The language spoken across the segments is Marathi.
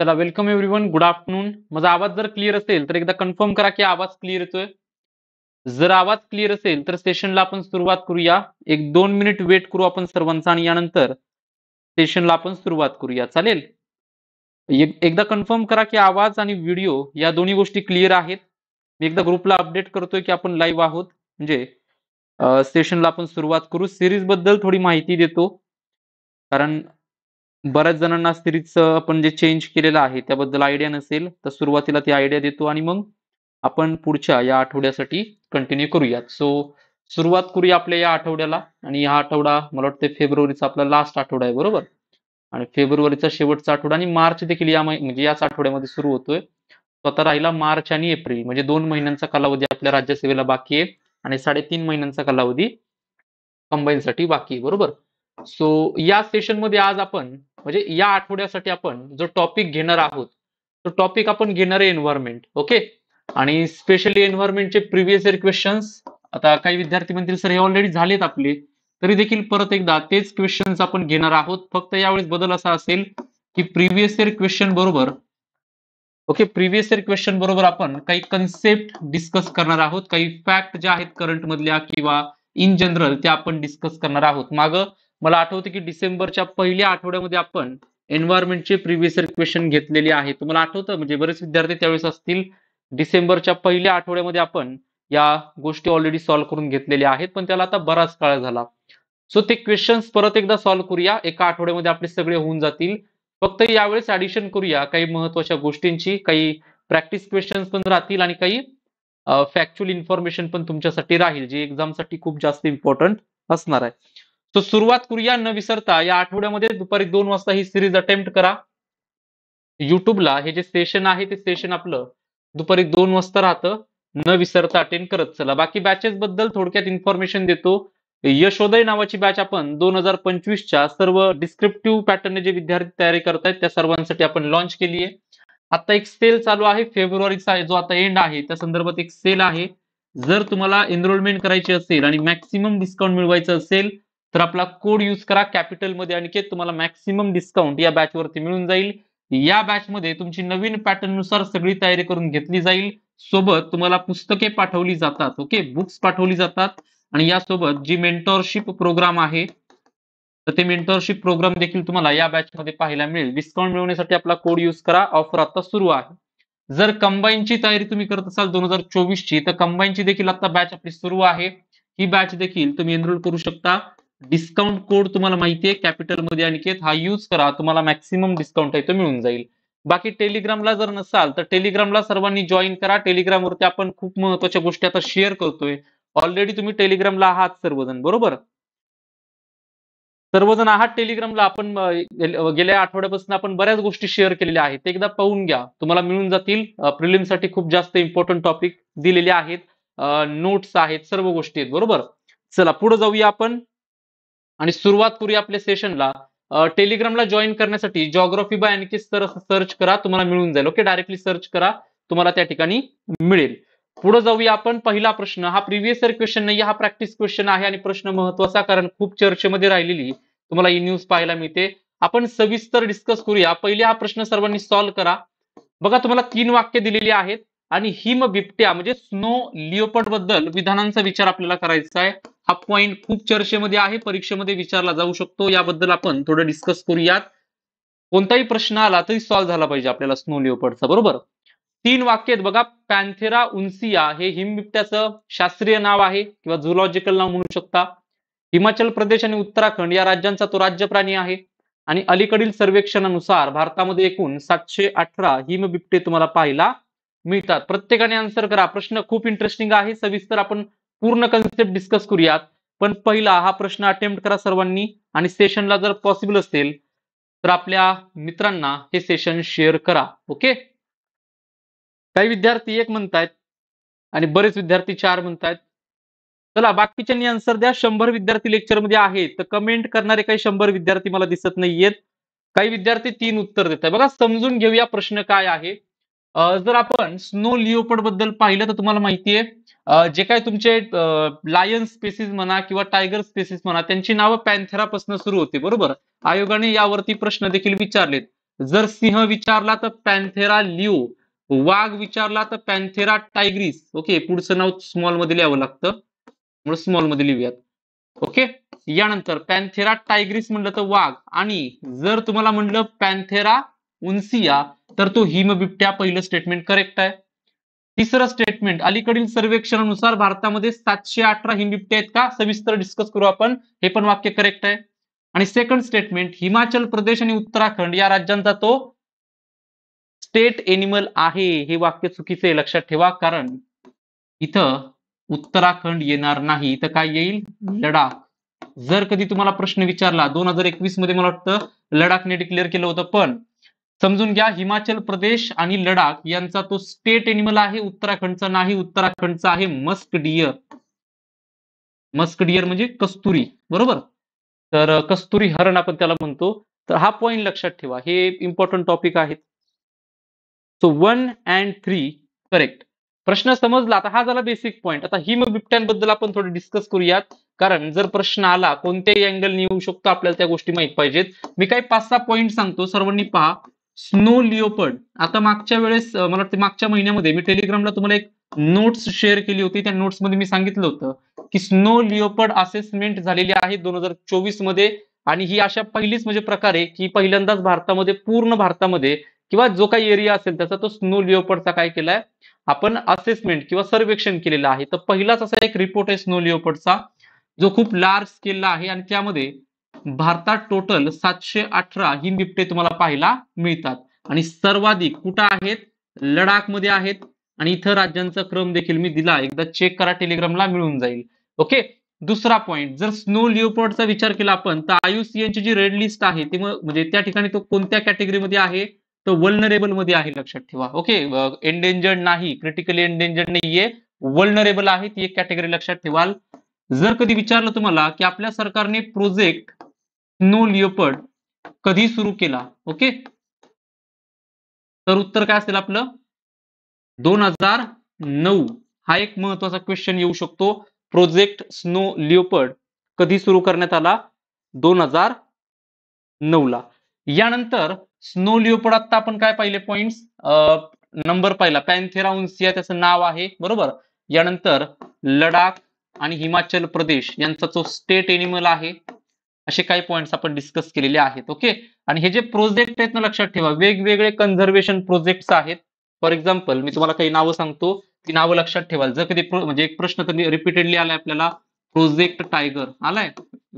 चला वेलकम वन गुड आफ्टरनून माझा आवाज जर क्लिअर असेल तर एकदा कन्फर्म करा की आवाज क्लिअर येतोय जर आवाज क्लिअर असेल तर सेशनला आपण सुरुवात करूया एक दोन मिनिट वेट करू आपण सर्वांचा आणि यानंतर सेशनला आपण सुरुवात करूया चालेल एकदा कन्फर्म करा की आवाज आणि व्हिडिओ या दोन्ही गोष्टी क्लिअर आहेत मी एकदा ग्रुपला अपडेट करतोय की आपण लाईव्ह आहोत म्हणजे सेशनला आपण सुरुवात करू सिरीज बद्दल थोडी माहिती देतो कारण बऱ्याच जणांना स्त्रीच आपण जे चेंज केलेलं आहे त्याबद्दल आयडिया नसेल तर सुरुवातीला ती आयडिया देतो आणि मग आपण पुढच्या या आठवड्यासाठी कंटिन्यू करूयात सो सुरुवात करूया आपल्या या आठवड्याला आणि हा आठवडा मला वाटतं फेब्रुवारीचा आपला लास्ट आठवडा आहे बरोबर आणि फेब्रुवारीचा शेवटचा आठवडा आणि मार्च देखील या म्हणजे याच आठवड्यामध्ये सुरू होतोय स्वतः राहिला मार्च आणि एप्रिल म्हणजे दोन महिन्यांचा कालावधी आपल्या राज्यसेवेला बाकी आहे आणि साडेतीन महिन्यांचा कालावधी कंबाईनसाठी बाकी आहे बरोबर सो या सेशनमध्ये आज आपण म्हणजे या आठवड्यासाठी आपण जो टॉपिक घेणार आहोत तो टॉपिक आपण घेणार आहे एन्व्हायरमेंट ओके आणि स्पेशली एन्व्हायरमेंटचे प्रिव्हियस इयर क्वेश्चन आता काही विद्यार्थी म्हणतील सर हे ऑलरेडी झालेत आपले तरी देखील परत एकदा तेच क्वेश्चन्स आपण घेणार आहोत फक्त यावेळेस बदल असा असेल की प्रिव्हियस इयर क्वेश्चन बरोबर ओके प्रिव्हियस इयर क्वेश्चन बरोबर आपण काही कन्सेप्ट डिस्कस करणार आहोत काही फॅक्ट ज्या आहेत करंट मधल्या किंवा इन जनरल त्या आपण डिस्कस करणार आहोत मागं मला आठवतं की डिसेंबरच्या पहिल्या आठवड्यामध्ये आपण एन्व्हायरमेंटचे प्रिव्हियस क्वेश्चन घेतलेले आहे तुम्हाला आठवतं म्हणजे बरेच विद्यार्थी त्यावेळेस असतील डिसेंबरच्या पहिल्या आठवड्यामध्ये आपण या गोष्टी ऑलरेडी सॉल्व्ह करून घेतलेल्या आहेत पण त्याला आता बराच काळ झाला सो ते क्वेश्चन्स परत एकदा सॉल्व्ह करूया एका आठवड्यामध्ये आपले सगळे होऊन जातील फक्त यावेळेस ऍडिशन करूया काही महत्वाच्या गोष्टींची काही प्रॅक्टिस क्वेश्चन्स पण राहतील आणि काही फॅक्च्युअल इन्फॉर्मेशन पण तुमच्यासाठी राहील जे एक्झामसाठी खूप जास्त इम्पॉर्टंट असणार आहे तो सुरुवात करूया न विसरता या आठवड्यामध्ये दुपारी दोन वाजता ही सिरीज अटेम्प्ट करा युट्यूबला हे जे सेशन आहे ते सेशन आपलं दुपारी दोन वाजता राहतं न विसरता अटेंड करत चला बाकी बॅचेस बद्दल थोडक्यात इन्फॉर्मेशन देतो यशोदय नावाची बॅच आपण दोन हजार पंचवीसच्या सर्व डिस्क्रिप्टिव्ह पॅटर्नने जे विद्यार्थी तयारी करतायत त्या सर्वांसाठी आपण लॉन्च केली आहे आता एक सेल चालू आहे फेब्रुवारीचा जो आता एंड आहे त्या संदर्भात एक सेल आहे जर तुम्हाला एनरोलमेंट करायची असेल आणि मॅक्सिमम डिस्काउंट मिळवायचं असेल तर आपला कोड यूज करा कॅपिटल मध्ये आणखी तुम्हाला मॅक्सिमम डिस्काउंट या बॅच वरती मिळून जाईल या बॅच मध्ये तुमची नवीन पॅटर्न नुसार सगळी तयारी करून घेतली जाईल सोबत तुम्हाला पुस्तके पाठवली जातात ओके बुक्स पाठवली जातात आणि यासोबत जी मेंटरशिप प्रोग्राम आहे तर ते मेंटरशिप प्रोग्राम देखील तुम्हाला या बॅच मध्ये पाहायला मिळेल डिस्काउंट मिळवण्यासाठी आपला कोड यूज करा ऑफर आता सुरू आहे जर कंबाईनची तयारी तुम्ही करत असाल दोन हजार ची तर कंबाईनची देखील आता बॅच आपली सुरू आहे ही बॅच देखील तुम्ही एनरोल करू शकता डिस्काउंट कोड तुम्हाला माहिती आहे मध्ये अनिकेत हा यूज करा तुम्हाला मॅक्सिमम डिस्काउंट आहे तो मिळून जाईल बाकी टेलिग्रामला जर नसाल तर टेलिग्रामला सर्वांनी जॉईन करा वरती आपण खूप महत्वाच्या गोष्टी आता शेअर करतोय ऑलरेडी तुम्ही टेलिग्रामला आहात सर्वजण बरोबर सर्वजण आहात टेलिग्रामला आपण गेल्या आठवड्यापासून आपण बऱ्याच गोष्टी शेअर केलेल्या आहेत एकदा पाहून घ्या तुम्हाला मिळून जातील प्रिलिमसाठी खूप जास्त इम्पॉर्टंट टॉपिक दिलेले आहेत नोट्स आहेत सर्व गोष्टी आहेत बरोबर चला पुढे जाऊया आपण आणि सुरुवात करूया आपल्या सेशनला टेलिग्रामला जॉईन करण्यासाठी जॉग्राफी बाय आणखी सर सर्च करा तुम्हाला मिळून जाईल ओके डायरेक्टली सर्च करा तुम्हाला त्या ठिकाणी मिळेल पुढे जाऊया आपण पहिला प्रश्न हा प्रिव्हियस इयर क्वेश्चन नाही हा प्रॅक्टिस क्वेश्चन आहे आणि प्रश्न महत्वाचा कारण खूप चर्चेमध्ये राहिलेली तुम्हाला ही न्यूज पाहायला मिळते आपण सविस्तर डिस्कस करूया पहिले हा प्रश्न सर्वांनी सॉल्व्ह करा बघा तुम्हाला तीन वाक्य दिलेली आहेत आणि हिम बिबट्या म्हणजे स्नो लिओपट बद्दल विधानांचा विचार आपल्याला करायचा आहे हा पॉइंट खूप चर्चेमध्ये आहे परीक्षेमध्ये विचारला जाऊ शकतो याबद्दल आपण थोडं डिस्कस करूयात कोणताही प्रश्न आला तरी सॉल्व्ह झाला पाहिजे आपल्याला स्नो लिओपर्डचा बरोबर तीन वाक्य आहेत बघा पॅन्थेरा उन्सिया हे हिम शास्त्रीय नाव आहे किंवा झुलॉजिकल नाव म्हणू शकता हिमाचल प्रदेश आणि उत्तराखंड या राज्यांचा तो राज्य प्राणी आहे आणि अलीकडील सर्वेक्षणानुसार भारतामध्ये एकूण सातशे अठरा हिमबिबटे तुम्हाला पाहायला मिळतात प्रत्येकाने आन्सर करा प्रश्न खूप इंटरेस्टिंग आहे सविस्तर आपण पूर्ण कन्सेप्ट डिस्कस करूयात पण पहिला हा प्रश्न अटेम्प्ट करा सर्वांनी आणि सेशनला जर पॉसिबल असेल तर आपल्या मित्रांना हे सेशन शेअर करा ओके काही विद्यार्थी एक म्हणतायत आणि बरेच विद्यार्थी चार म्हणतायत चला बाकीच्यांनी आन्सर द्या शंभर विद्यार्थी लेक्चरमध्ये आहेत तर कमेंट करणारे काही शंभर विद्यार्थी मला दिसत नाहीयेत काही विद्यार्थी तीन उत्तर देत आहेत बघा समजून घेऊया प्रश्न काय आहे जर आपण स्नो लिओपड बद्दल पाहिलं तर तुम्हाला माहिती आहे जे काय तुमचे लायन स्पेसिस म्हणा किंवा टायगर स्पेसिस म्हणा त्यांची नावं पॅन्थेरापासून सुरू होते बरोबर आयोगाने यावरती प्रश्न देखील विचारलेत जर सिंह विचारला तर पॅन्थेरा लिओ वाघ विचारला तर पॅन्थेरा टायग्रीस ओके पुढचं नाव स्मॉल मध्ये लिहावं लागतं म्हणून स्मॉल मध्ये लिहूयात ओके यानंतर पॅन्थेरा टायग्रीस म्हणलं तर वाघ आणि जर तुम्हाला म्हणलं पॅन्थेरा उन्सिया तर तो हिमबिबट्या पहिलं स्टेटमेंट करेक्ट आहे तिसरं स्टेटमेंट अलीकडील सर्वेक्षणानुसार भारतामध्ये सातशे अठरा हिमबिबट्या आहेत का सविस्तर डिस्कस करू आपण हे पण वाक्य करेक्ट आहे आणि सेकंड स्टेटमेंट हिमाचल प्रदेश आणि उत्तराखंड या राज्यांचा तो स्टेट एनिमल आहे हे वाक्य चुकीचं आहे लक्षात ठेवा कारण इथं उत्तराखंड येणार नाही इथं काय येईल लडाख जर कधी तुम्हाला प्रश्न विचारला दोन हजार एकवीस मध्ये मला वाटतं लडाखने डिक्लेअर केलं होतं पण समजून घ्या हिमाचल प्रदेश आणि लडाख यांचा तो स्टेट एनिमल आहे उत्तराखंडचा नाही उत्तराखंडचा आहे मस्क डियर मस्क डियर म्हणजे कस्तुरी बरोबर तर कस्तुरी हरण आपण त्याला म्हणतो तर हा पॉइंट लक्षात ठेवा हे इम्पॉर्टंट टॉपिक आहेत so one and three correct प्रश्न समजला आता हा झाला बेसिक पॉईंट आता हिम बिबट्यांबद्दल आपण थोडं डिस्कस करूयात कारण जर प्रश्न आला कोणत्याही अँगलने येऊ शकतो आपल्याला त्या गोष्टी माहीत पाहिजेत मी काही पाच सहा पॉईंट सांगतो सर्वांनी पहा स्नो लिओपर्ड आता मागच्या वेळेस मला वाटतं मागच्या महिन्यामध्ये मी टेलिग्रामला तुम्हाला एक नोट्स शेअर केली होती त्या नोट्समध्ये मी सांगितलं होतं की स्नो लिओपर्ड असेसमेंट झालेली आहे दोन हजार चोवीस मध्ये आणि ही अशा पहिलीच म्हणजे प्रकार आहे की पहिल्यांदाच भारतामध्ये पूर्ण भारतामध्ये किंवा जो काही एरिया असेल त्याचा तो स्नो लिओपर्डचा काय केलाय आपण असेसमेंट किंवा सर्वेक्षण केलेलं आहे तर पहिलाच असा एक रिपोर्ट आहे स्नो लिओपर्डचा जो खूप लार्ज स्केलला आहे आणि त्यामध्ये भारतात टोटल सातशे अठरा ही बिबटे तुम्हाला पाहायला मिळतात आणि सर्वाधिक कुठं आहेत लडाख मध्ये आहेत आणि इथं राज्यांचा क्रम देखील मी दिला एकदा चेक करा टेलिग्रामला मिळून जाईल ओके दुसरा पॉईंट जर स्नो लिओपोर्डचा विचार केला आपण तर आयुसीएनची जी रेड लिस्ट आहे ती म्हणजे त्या ठिकाणी तो कोणत्या कॅटेगरीमध्ये आहे तो वल्नरेबल मध्ये आहे लक्षात ठेवा ओके एंडेंजर्ड नाही क्रिटिकली एंडेंजर्ड नाहीये वल्नरेबल आहे ती एक कॅटेगरी लक्षात ठेवाल जर कधी विचारलं तुम्हाला की आपल्या सरकारने प्रोजेक्ट स्नो लिओपर्ड कधी सुरू केला ओके तर उत्तर काय असेल आपलं दोन हजार नऊ हा एक महत्वाचा क्वेश्चन येऊ शकतो प्रोजेक्ट स्नो लिओपर्ड कधी सुरू करण्यात आला दोन हजार नऊ ला यानंतर स्नो लिओपर्ड आता आपण काय पाहिले पॉइंट नंबर पाहिला पॅन्थेरा उन्सिया त्याचं नाव आहे बरोबर यानंतर लडाख आणि हिमाचल प्रदेश यांचा जो स्टेट एनिमल आहे असे काही पॉईंट्स आपण डिस्कस केलेले आहेत ओके आणि हे जे प्रोजेक्ट आहेत ना लक्षात ठेवा वेगवेगळे कन्झर्वेशन प्रोजेक्ट आहेत फॉर एक्झाम्पल मी तुम्हाला काही नावं सांगतो ती नावं लक्षात ठेवाल जर कधी म्हणजे एक प्रश्न कधी रिपीटेडली आलाय आपल्याला प्रोजेक्ट टायगर आलाय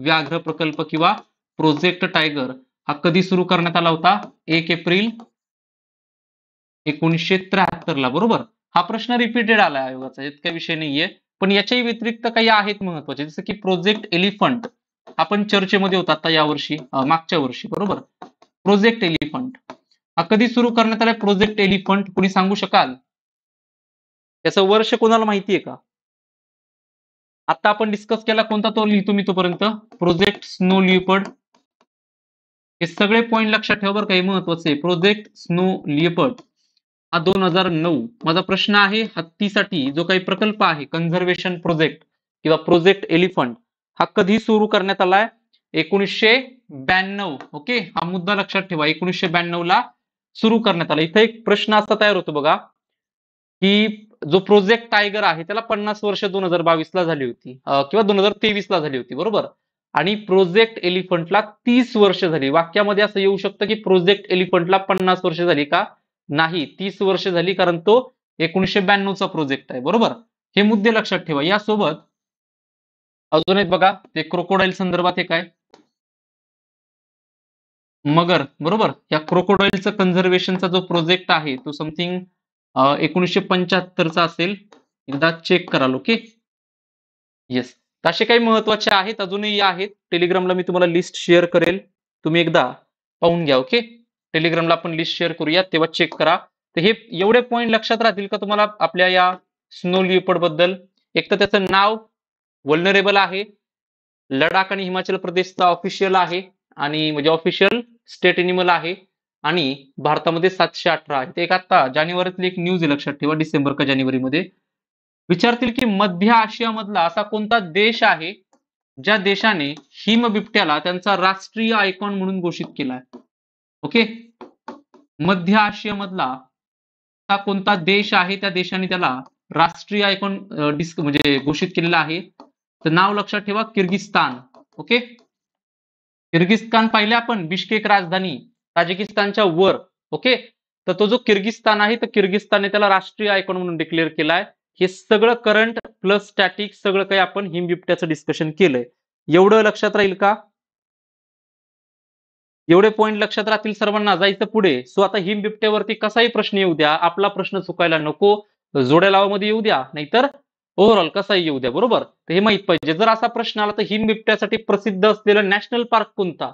व्याघ्र प्रकल्प किंवा प्रोजेक्ट टायगर हा कधी सुरू करण्यात आला होता एक एप्रिल एकोणीसशे त्र्याहत्तरला बरोबर हा प्रश्न रिपीटेड आलाय आयोगाचा इतका विषय नाहीये पण याच्याही व्यतिरिक्त काही आहेत महत्वाचे जसं की प्रोजेक्ट एलिफंट आपण चर्चेमध्ये होतो आता यावर्षी मागच्या वर्षी बरोबर प्रोजेक्ट एलिफंट हा कधी सुरू करण्यात आला प्रोजेक्ट एलिफंट कुणी सांगू शकाल त्याचं वर्ष कोणाला माहिती आहे का आता आपण डिस्कस केला कोणता तो लिहितो मी तोपर्यंत प्रोजेक्ट स्नो लिपड हे सगळे पॉईंट लक्षात ठेवा बरं काही आहे प्रोजेक्ट स्नो लिपड हा दोन हजार नऊ माझा प्रश्न आहे हत्तीसाठी जो काही प्रकल्प आहे कन्झर्वेशन प्रोजेक्ट किंवा प्रोजेक्ट एलिफंट हा कधी सुरू करण्यात आलाय एकोणीसशे ब्याण्णव ओके हा मुद्दा लक्षात ठेवा एकोणीसशे ब्याण्णव ला सुरू करण्यात आला इथे एक प्रश्न असा तयार होतो बघा की जो प्रोजेक्ट टायगर आहे त्याला पन्नास वर्ष दोन हजार बावीस ला झाली होती किंवा दोन हजार तेवीस ला झाली होती बरोबर आणि प्रोजेक्ट एलिफंटला तीस वर्ष झाली वाक्यामध्ये असं येऊ शकतं की प्रोजेक्ट एलिफंटला पन्नास वर्ष झाली का नाही तीस वर्ष झाली कारण तो एकोणीसशे ब्याण्णवचा प्रोजेक्ट आहे बरोबर हे मुद्दे लक्षात ठेवा यासोबत अजून एक बघा ते क्रोकोडाईल संदर्भात एक आहे मगर बरोबर या क्रोकोडाईलचा कन्झर्वेशनचा जो प्रोजेक्ट आहे तो समथिंग एकोणीसशे पंच्याहत्तरचा असेल एकदा चेक कराल ओके येस असे काही महत्वाचे आहेत अजूनही आहेत टेलिग्रामला मी तुम्हाला लिस्ट शेअर करेल तुम्ही एकदा पाहून घ्या ओके टेलिग्रामला आपण लिस्ट शेअर करूया तेव्हा चेक करा तर हे एवढे पॉईंट लक्षात राहतील का तुम्हाला आपल्या या स्नो लिपड बद्दल एक तर त्याचं नाव वल्नरेबल आहे लडाख आणि हिमाचल प्रदेशचा ऑफिशियल आहे आणि म्हणजे ऑफिशियल स्टेट एनिमल आहे आणि भारतामध्ये सातशे अठरा ते एक आता जानेवारीतली एक न्यूज लक्षात ठेवा डिसेंबर का जानेवारीमध्ये विचारतील की मध्य आशियामधला असा कोणता देश आहे ज्या देशाने हिम बिबट्याला त्यांचा राष्ट्रीय आयकॉन म्हणून घोषित केलाय ओके मध्य आशियामधला कोणता देश आहे त्या देशाने त्याला राष्ट्रीय आयकॉन डिस्क म्हणजे घोषित केलेला आहे तर नाव लक्षात ठेवा किर्गिस्तान ओके किर्गिस्तान पाहिले आपण बिश्केक राजधानी ताजिकिस्तानच्या वर ओके तर तो जो किर्गिस्तान आहे तर किर्गिस्तानने त्याला राष्ट्रीय आयकॉन म्हणून डिक्लेअर केलाय हे सगळं करंट प्लस स्टॅटिक सगळं काही आपण हिम बिबट्याचं डिस्कशन केलंय एवढं लक्षात राहील का एवढे पॉईंट लक्षात राहतील सर्वांना जायचं पुढे सो आता हिम बिबट्यावरती कसाही प्रश्न येऊ द्या आपला प्रश्न चुकायला नको जोड्या लावामध्ये येऊ द्या नाहीतर ओव्हरऑल कसाही येऊ द्या बरोबर तर हे माहित पाहिजे जर असा प्रश्न आला तर हिम बिबट्यासाठी प्रसिद्ध असलेला नॅशनल पार्क कोणता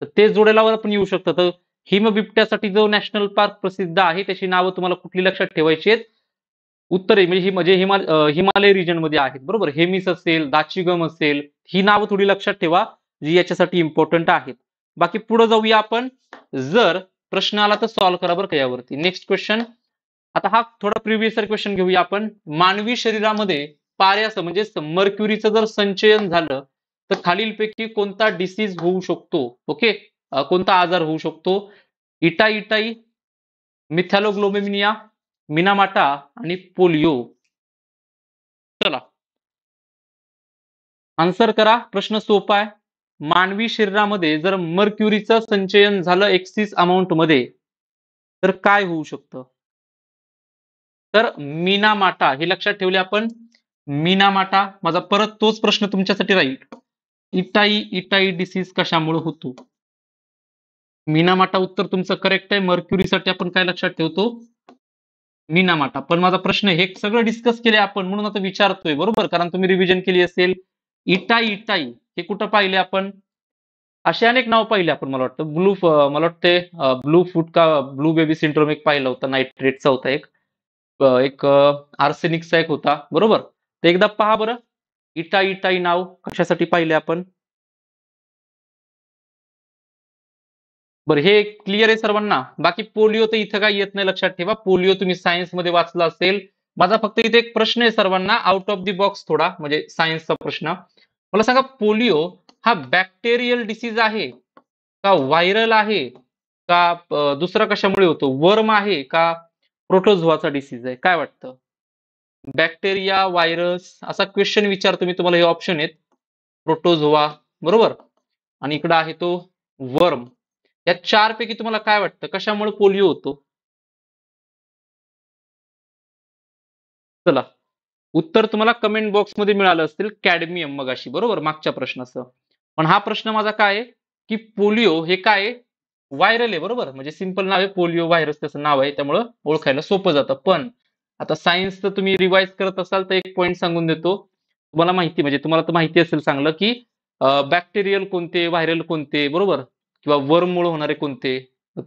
तर ते जोडेलावर पण येऊ शकतो तर हिम बिबट्यासाठी जो नॅशनल पार्क प्रसिद्ध आहे त्याची नावं तुम्हाला कुठली लक्षात ठेवायची आहेत उत्तरे म्हणजे म्हणजे हिमालय रिजनमध्ये आहेत बरोबर हेमिस असेल दाचीगम असेल ही नावं थोडी लक्षात ठेवा जी याच्यासाठी इम्पॉर्टंट आहेत बाकी पुढे जाऊया आपण जर प्रश्न आला तर सॉल्व्ह करा बरं का यावरती नेक्स्ट क्वेश्चन आता हा थोडा प्रिव्हियस क्वेश्चन घेऊया आपण मानवी शरीरामध्ये पाऱ्याचं म्हणजे मर्क्युरीचं जर संचयन झालं तर खालीलपैकी कोणता डिसीज होऊ शकतो ओके कोणता आजार होऊ शकतो इटा इटाई मिथॅलोग्लोमेमिनिया मिनामाटा आणि पोलिओ चला आन्सर करा प्रश्न सोपा आहे मानवी शरीरामध्ये जर मर्क्युरीचं संचयन झालं एक्सिस अमाऊंट मध्ये तर काय होऊ शकतं तर मीनामाटा हे लक्षात ठेवले आपण मीनामाटा माझा परत तोच प्रश्न तुमच्यासाठी राहील इटाई इटाई डिसीज कशामुळे होतो मीनामाटा उत्तर तुमचं करेक्ट आहे मर्क्युरीसाठी आपण काय लक्षात ठेवतो मीनामाटा पण माझा प्रश्न हे सगळं डिस्कस केले आपण म्हणून आता विचारतोय बरोबर कारण तुम्ही रिव्हिजन केली असेल इटाई इटाई हे कुठं पाहिले आपण असे अनेक नाव पाहिले आपण मला वाटतं ब्लू मला वाटते ब्लू फूट का ब्लू बेबी सिंड्रोम एक पाहिला होता नायट्रेटचा होता एक एक आर्सेनिक एक होता बरोबर ते एकदा पहा बरं इटा इटाई नाव कशासाठी पाहिले आपण बरं हे क्लिअर आहे सर्वांना बाकी पोलिओ तर इथं काय येत नाही लक्षात ठेवा पोलिओ तुम्ही सायन्समध्ये वाचला असेल माझा फक्त इथे एक प्रश्न आहे सर्वांना आउट ऑफ दी बॉक्स थोडा म्हणजे सायन्सचा प्रश्न मला सांगा पोलिओ हा बॅक्टेरियल डिसीज आहे का व्हायरल आहे का दुसरा कशामुळे होतो वर्म आहे का प्रोटोझोआचा डिसीज आहे काय वाटतं बॅक्टेरिया व्हायरस असा क्वेश्चन विचारतो मी तुम्हाला हे ऑप्शन आहेत प्रोटोझोआ बरोबर आणि इकडं आहे तो वर्म या चार पैकी तुम्हाला काय वाटतं कशामुळे पोलिओ होतो चला उत्तर तुम्हाला कमेंट बॉक्समध्ये मिळालं असतील कॅडमियम मगाशी बरोबर मागच्या प्रश्नाचं पण हा प्रश्न माझा काय आहे की पोलिओ हे काय व्हायरल आहे बरोबर म्हणजे सिंपल नाव आहे पोलिओ व्हायरस त्याचं नाव आहे त्यामुळं ओळखायला सोपं जातं पण आता सायन्स तर तुम्ही रिवाइज करत असाल तर एक पॉईंट सांगून देतो तुम्हाला माहिती म्हणजे तुम्हाला तर माहिती असेल चांगलं की बॅक्टेरियल कोणते व्हायरल कोणते बरोबर किंवा वर्ममुळे होणारे कोणते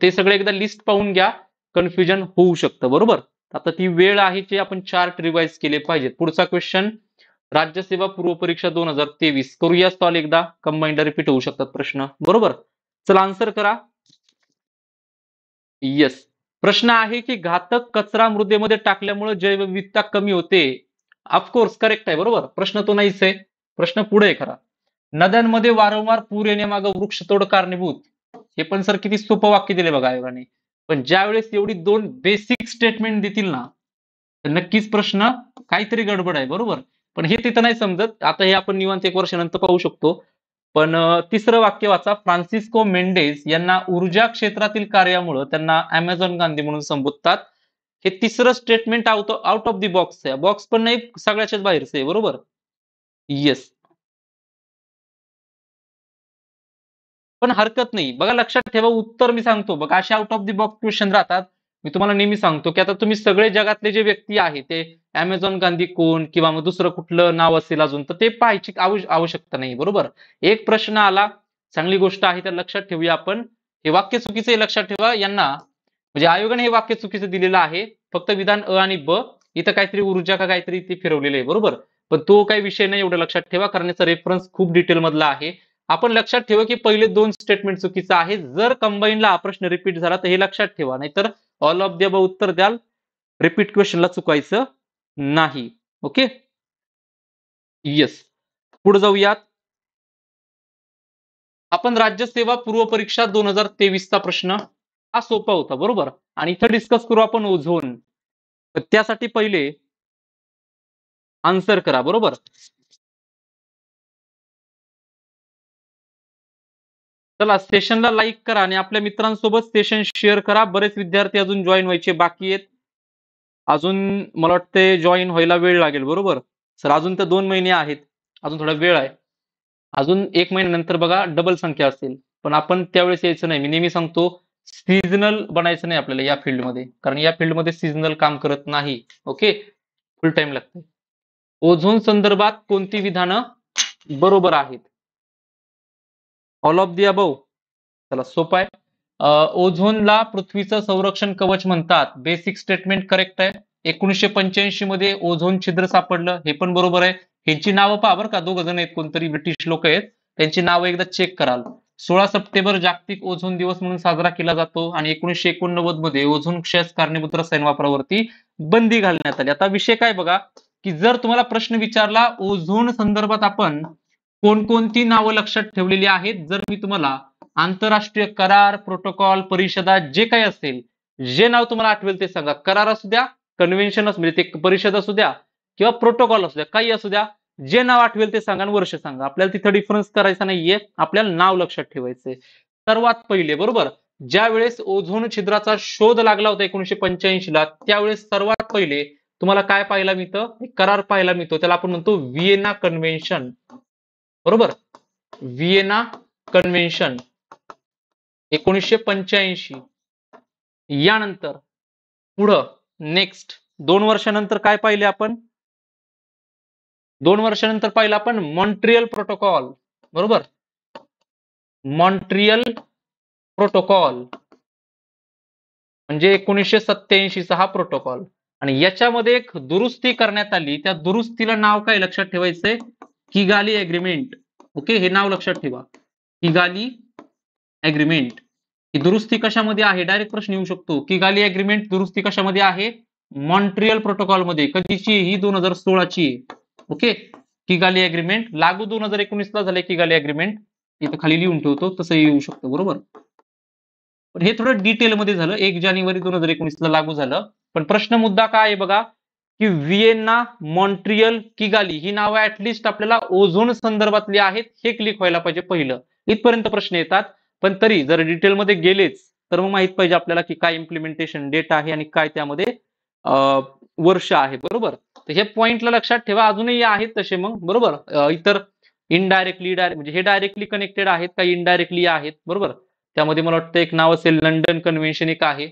ते सगळे एकदा लिस्ट पाहून घ्या कन्फ्युजन होऊ शकतं बरोबर आता ती वेळ आहे जे आपण चार्ट रिवाइज केले पाहिजेत पुढचा क्वेश्चन राज्यसेवा पूर्वपरीक्षा दोन हजार तेवीस करूया स्टॉल एकदा कंबाईंड रिपीट होऊ शकतात प्रश्न बरोबर चला आन्सर करा येस प्रश्न आहे की घातक कचरा मृदेमध्ये टाकल्यामुळे जैवविविधता कमी होते ऑफकोर्स करेक्ट आहे बरोबर प्रश्न तो नाहीच आहे प्रश्न पुढे खरा नद्यांमध्ये वारंवार पूर येण्यामागं वृक्षतोड कारणीभूत हे पण सर किती सोपं वाक्य दिले बघा आयोगाने पण ज्यावेळेस एवढी दोन बेसिक स्टेटमेंट देतील ना तर नक्कीच प्रश्न काहीतरी गडबड आहे बरोबर पण हे तिथं नाही समजत आता हे आपण निवांत एक वर्षानंतर पाहू शकतो पण तिसरं वाक्य वाचा फ्रान्सिस्को मेंडेस यांना ऊर्जा क्षेत्रातील कार्यामुळे त्यांना अमेझॉन गांधी म्हणून संबोधतात हे तिसरं statement out out of the box आहे बॉक्स पण नाही सगळ्याच्याच बाहेरचं आहे बरोबर येस पण हरकत नाही बघा लक्षात ठेवा उत्तर मी सांगतो बघा असे out of the box question राहतात मी तुम्हाला नेहमी सांगतो की आता तुम्ही सगळे जगातले जे व्यक्ती आहे ते अमेझॉन गांधी कोण किंवा मग दुसरं कुठलं नाव असेल अजून तर ते पाहायची आवश्यकता नाही बरोबर एक प्रश्न आला चांगली गोष्ट आहे तर लक्षात ठेवूया आपण हे वाक्य चुकीचे लक्षात ठेवा यांना म्हणजे आयोगाने हे वाक्य चुकीचं दिलेलं आहे फक्त विधान अ आणि ब इथं काहीतरी ऊर्जा का काहीतरी ते फिरवलेलं आहे बरोबर पण तो काही विषय नाही एवढं लक्षात ठेवा कारण याचा रेफरन्स खूप डिटेलमधला आहे आपण लक्षात ठेवा की पहिले दोन स्टेटमेंट चुकीचं आहे जर कंबाईनला प्रश्न रिपीट झाला तर हे लक्षात ठेवा नाहीतर ऑल ऑफ द्या उत्तर द्याल रिपीट क्वेश्चनला चुकायचं नाही ओके येस पुढे जाऊयात आपण राज्यसेवा पूर्वपरीक्षा दोन हजार चा प्रश्न हा सोपा होता बरोबर आणि इथं डिस्कस करू आपण ओझोन त्यासाठी पहिले आन्सर करा बरोबर चला सेशनला लाईक करा आणि आपल्या मित्रांसोबत सेशन शेअर करा बरेच विद्यार्थी अजून जॉईन व्हायचे बाकी आहेत अजून मला वाटते जॉईन व्हायला वेळ लागेल बरोबर सर अजून तर दोन महिने आहेत अजून थोडा वेळ आहे अजून एक महिन्यानंतर बघा डबल संख्या असेल पण आपण त्यावेळेस यायचं नाही मी नेहमी सांगतो सीजनल बनायचं नाही आपल्याला या फील्डमध्ये कारण या फील्डमध्ये सीजनल काम करत नाही ओके फुल टाइम लागते ओझोन संदर्भात कोणती विधानं बरोबर आहेत ऑल ऑफ दी अबव चला सोपाय आहे ओझोनला पृथ्वीचं संरक्षण कवच म्हणतात बेसिक स्टेटमेंट करेक्ट आहे एकोणीसशे पंच्याऐंशी मध्ये ओझोन छिद्र सापडलं हे पण बरोबर आहे ह्यांची नावं पहा बरं का दोघ जण आहेत कोणतरी ब्रिटिश लोक आहेत त्यांची नावं एकदा चेक कराल सोळा सप्टेंबर जागतिक ओझोन दिवस म्हणून साजरा केला जातो आणि एकोणीसशे एकोणनव्वद मध्ये ओझोन क्षयास कारणीभूत रसायन वापरावरती बंदी घालण्यात आली आता विषय काय बघा की जर तुम्हाला प्रश्न विचारला ओझोन संदर्भात आपण कोणकोणती नावं लक्षात ठेवलेली आहेत जर मी तुम्हाला आंतरराष्ट्रीय करार प्रोटोकॉल परिषदा जे काही असेल जे नाव तुम्हाला आठवेल ते सांगा करार असू द्या कन्व्हेन्शन असू ते परिषद असू द्या किंवा प्रोटोकॉल असू द्या काही असू द्या जे नाव आठवेल ते सांगा आणि वर्ष सांगा आपल्याला तिथं डिफरन्स करायचा नाहीये आपल्याला नाव लक्षात ठेवायचंय सर्वात पहिले बरोबर ज्या वेळेस ओझोन छिद्राचा शोध लागला होता एकोणीशे पंच्याऐंशी ला त्यावेळेस सर्वात पहिले तुम्हाला काय पाहायला मिळतं करार पाहायला मिळतो त्याला आपण म्हणतो विएना कन्व्हेन्शन बरोबर व्हिएना कन्व्हेन्शन एकोणीसशे पंच्याऐंशी यानंतर पुढं नेक्स्ट दोन वर्षानंतर काय पाहिले आपण दोन वर्षानंतर पाहिलं आपण मॉन्ट्रियल प्रोटोकॉल बरोबर मॉन्ट्रियल प्रोटोकॉल म्हणजे एकोणीसशे सत्त्याऐंशीचा हा प्रोटोकॉल आणि याच्यामध्ये एक दुरुस्ती करण्यात आली त्या दुरुस्तीला नाव काय लक्षात ठेवायचंय किगाली अग्रीमेंट ओके हे नाव लक्षात ठेवा किगाली अग्रीमेंट ही दुरुस्ती कशामध्ये आहे डायरेक्ट प्रश्न येऊ शकतो किगाली अग्रीमेंट दुरुस्ती कशामध्ये आहे मॉन्ट्रियल मध्ये कधीची ही दोन हजार सोळाची ओके किगाली अग्रीमेंट लागू दोन हजार एकोणीसला झाले किगाली अग्रीमेंट इथं खाली लिहून ठेवतो तसंही येऊ शकतो बरोबर पण हे थोडं डिटेलमध्ये झालं एक जानेवारी दोन हजार एकोणीसला लागू झालं पण प्रश्न मुद्दा काय आहे बघा की व्हिएन्ना मॉन्ट्रियल किगाली ही नावं ऍटलिस्ट आपल्याला ओझोन संदर्भातली आहेत हे क्लिक व्हायला पाहिजे पहिलं इथपर्यंत प्रश्न येतात पण तरी जर डिटेलमध्ये गेलेच तर मग माहित पाहिजे आपल्याला की काय इम्प्लिमेंटेशन डेट आहे आणि काय त्यामध्ये वर्ष आहे बरोबर तर हे पॉइंटला लक्षात ठेवा अजूनही आहेत तसे मग बरोबर इतर इनडायरेक्टली डायरेक्ट म्हणजे हे डायरेक्टली कनेक्टेड आहेत काही इनडायरेक्टली आहेत बरोबर त्यामध्ये मला वाटतं एक नाव असेल लंडन कन्व्हेन्शन एक आहे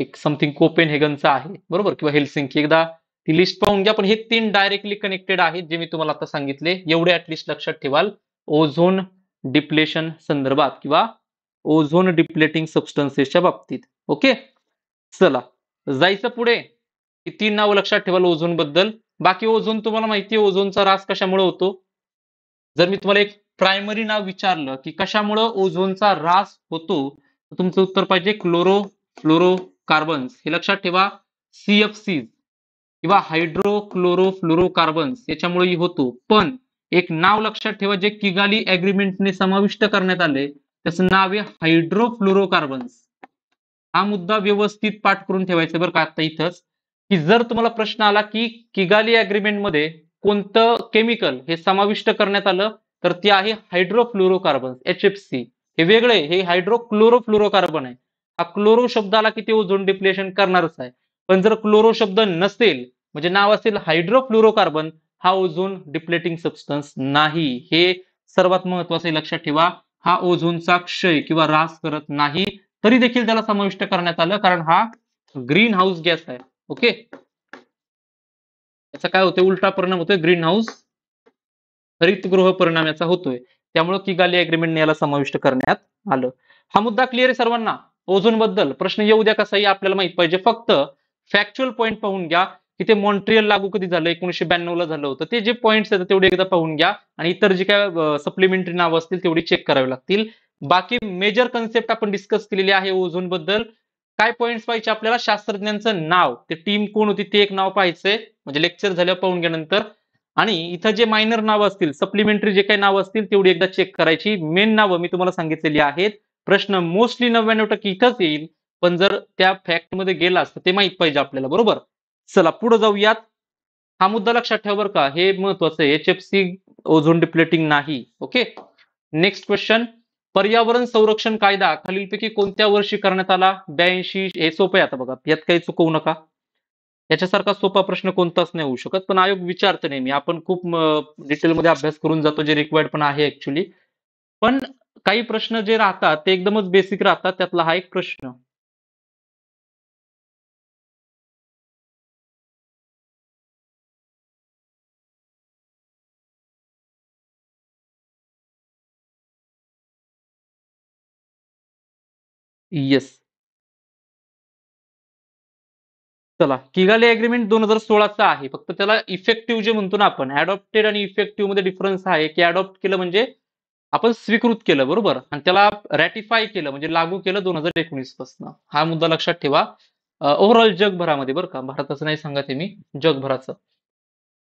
एक समथिंग कोपेन हेगनचा आहे बरोबर किंवा हेल्सिंकी एकदा ती लिस्ट पाहून घ्या पण हे तीन डायरेक्टली कनेक्टेड आहेत जे मी तुम्हाला आता सांगितले एवढे ऍटलिस्ट लक्षात ठेवाल ओझोन डिप्लेशन संदर्भात किंवा ओझोन डिप्लेटिंग सबस्टन्सेसच्या बाबतीत ओके चला जायचं पुढे तीन नावं लक्षात ठेवाल ओझोन बद्दल बाकी ओझोन तुम्हाला माहिती आहे ओझोनचा रास कशामुळे होतो जर मी तुम्हाला एक प्रायमरी नाव विचारलं की कशामुळे ओझोनचा रास होतो तुमचं उत्तर पाहिजे क्लोरो फ्लोरो कार्बन्स हे लक्षात ठेवा सीएफसी किंवा हायड्रोक्लोरोफ्लोरोकार्बन्स याच्यामुळे होतो पण एक नाव लक्षात ठेवा जे किगाली अग्रीमेंटने समाविष्ट करण्यात आले त्याचं नाव आहे हायड्रोफ्लोरोकार्बन्स हा मुद्दा व्यवस्थित पाठ करून ठेवायचा बरं का आता इथंच की जर तुम्हाला प्रश्न आला की किगाली मध्ये कोणतं केमिकल हे समाविष्ट करण्यात आलं तर ते आहे हायड्रोफ्लोरोकार्बन्स एच एफ सी हे वेगळे हे कार्बन आहे हा क्लोरो शब्दाला किती ओझोन डिप्लेशन करणारच आहे पण जर क्लोरो शब्द नसेल म्हणजे नाव असेल हायड्रोफ्लोरोकार्बन हा ओझोन डिप्लेटिंग सबस्टन्स नाही हे सर्वात महत्वाचं लक्षात ठेवा हा ओझोनचा क्षय किंवा रास करत नाही तरी देखील त्याला समाविष्ट करण्यात आलं कारण हा ग्रीन हाऊस गॅस आहे ओके याचा काय होतोय उलटा परिणाम होतोय ग्रीन हाऊस हरितगृह परिणाम याचा होतोय त्यामुळे किगाली अग्रीमेंटने याला समाविष्ट करण्यात आलं हा मुद्दा क्लिअर आहे सर्वांना ओझोन बद्दल प्रश्न येऊ द्या कसाही आपल्याला माहित पाहिजे फक्त फॅक्च्युअल पॉईंट पाहून घ्या की ते मॉन्ट्रियल लागू कधी झालं एकोणीशे ला झालं होतं ते जे पॉईंट्स आहेत तेवढे एकदा पाहून घ्या आणि इतर जे काय सप्लिमेंटरी नावं असतील तेवढी चेक करावी लागतील बाकी मेजर कन्सेप्ट आपण डिस्कस केलेली आहे ओझोन बद्दल काय पॉईंट्स पाहिजे आपल्याला शास्त्रज्ञांचं नाव ते टीम कोण होती ते एक नाव पाहिजे म्हणजे लेक्चर झाल्यावर पाहून गेल्यानंतर आणि इथं जे मायनर नावं असतील सप्लिमेंटरी जे काही नाव असतील तेवढी एकदा चेक करायची मेन नावं मी तुम्हाला सांगितलेली आहेत प्रश्न मोस्टली नव्याण्णव टक्के इथंच येईल पण जर त्या मध्ये गेलास तर ते माहीत पाहिजे आपल्याला बरोबर चला पुढे जाऊयात हा मुद्दा लक्षात ठेवा बरं का हे महत्वाचं आहे H F C ozone depleting नाही ओके नेक्स्ट क्वेश्चन पर्यावरण संरक्षण कायदा खालीलपैकी कोणत्या वर्षी करण्यात आला ब्याऐंशी हे सोपं आहे आता बघा यात काही चुकवू नका याच्यासारखा सोपा प्रश्न कोणताच नाही होऊ शकत पण आयोग विचारतो नेहमी आपण खूप डिटेलमध्ये अभ्यास करून जातो जे रिक्वायर्ड पण आहे ऍक्च्युली पण काही प्रश्न जे राहतात ते एकदमच बेसिक राहतात त्यातला हा एक प्रश्न येस चला किगाले अग्रीमेंट दोन हजार सोळाचा आहे फक्त त्याला इफेक्टिव्ह जे म्हणतो ना आपण अडॉप्टेड आणि इफेक्टिव्ह मध्ये डिफरन्स आहे की अडॉप्ट केलं म्हणजे आपण स्वीकृत केलं बरोबर आणि त्याला रॅटिफाय केलं म्हणजे लागू केलं दोन हजार एकोणीस पासून हा मुद्दा लक्षात ठेवा ओव्हरऑल जगभरामध्ये बरं का भारताचं नाही सांगते मी जगभराचं